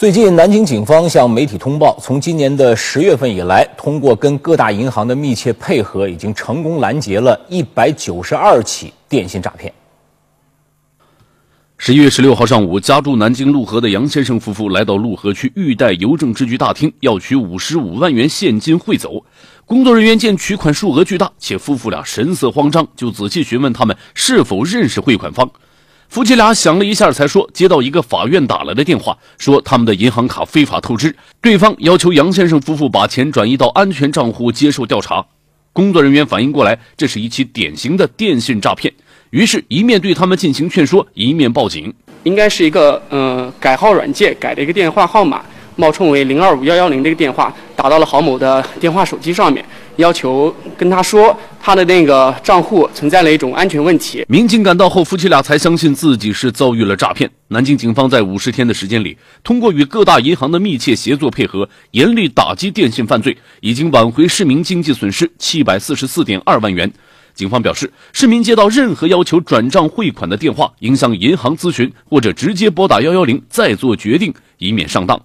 最近，南京警方向媒体通报，从今年的十月份以来，通过跟各大银行的密切配合，已经成功拦截了一百九十二起电信诈骗。十一月十六号上午，家住南京陆河的杨先生夫妇来到陆河区玉带邮政支局大厅，要取五十五万元现金汇走。工作人员见取款数额巨大，且夫妇俩神色慌张，就仔细询问他们是否认识汇款方。夫妻俩想了一下，才说接到一个法院打来的电话，说他们的银行卡非法透支，对方要求杨先生夫妇把钱转移到安全账户接受调查。工作人员反应过来，这是一起典型的电信诈骗，于是，一面对他们进行劝说，一面报警。应该是一个嗯改号软件改的一个电话号码，冒充为零二五幺幺零这个电话。打到了郝某的电话手机上面，要求跟他说他的那个账户存在了一种安全问题。民警赶到后，夫妻俩才相信自己是遭遇了诈骗。南京警方在五十天的时间里，通过与各大银行的密切协作配合，严厉打击电信犯罪，已经挽回市民经济损失七百四十四点二万元。警方表示，市民接到任何要求转账汇款的电话，应向银行咨询或者直接拨打幺幺零再做决定，以免上当。